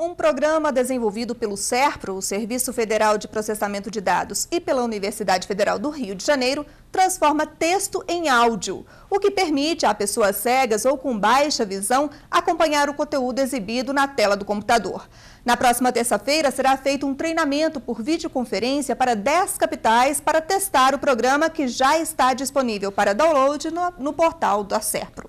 Um programa desenvolvido pelo SERPRO, o Serviço Federal de Processamento de Dados, e pela Universidade Federal do Rio de Janeiro, transforma texto em áudio, o que permite a pessoas cegas ou com baixa visão acompanhar o conteúdo exibido na tela do computador. Na próxima terça-feira será feito um treinamento por videoconferência para 10 capitais para testar o programa que já está disponível para download no, no portal da SERPRO.